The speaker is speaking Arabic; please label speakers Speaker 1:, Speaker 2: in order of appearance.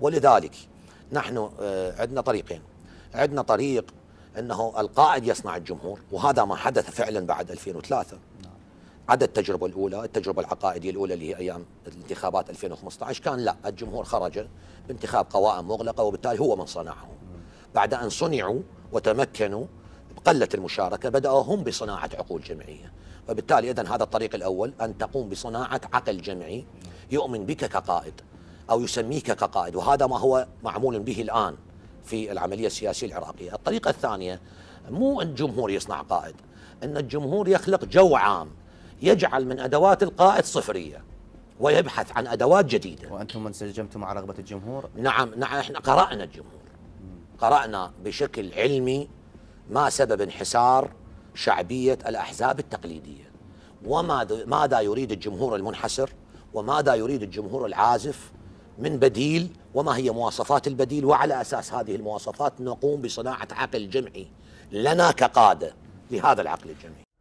Speaker 1: ولذلك نحن آه، عندنا طريقين عندنا طريق انه القائد يصنع الجمهور وهذا ما حدث فعلا بعد 2003 عدا التجربة الأولى التجربة العقائدية الأولى اللي هي أيام الانتخابات 2015 كان لا الجمهور خرج بانتخاب قوائم مغلقة وبالتالي هو من صنعهم بعد أن صنعوا وتمكنوا قلت المشاركة بدأوا هم بصناعة عقول جمعية فبالتالي إذا هذا الطريق الأول أن تقوم بصناعة عقل جمعي يؤمن بك كقائد أو يسميك كقائد وهذا ما هو معمول به الآن في العملية السياسية العراقية الطريقة الثانية مو أن الجمهور يصنع قائد أن الجمهور يخلق جو عام يجعل من أدوات القائد صفرية ويبحث عن أدوات جديدة وأنتم انسجمتم مع رغبة الجمهور؟ نعم نعم احنا قرأنا الجمهور قرأنا بشكل علمي ما سبب انحسار شعبية الأحزاب التقليدية وماذا ماذا يريد الجمهور المنحسر وماذا يريد الجمهور العازف من بديل وما هي مواصفات البديل وعلى اساس هذه المواصفات نقوم بصناعه عقل جمعي لنا كقاده لهذا العقل الجمعي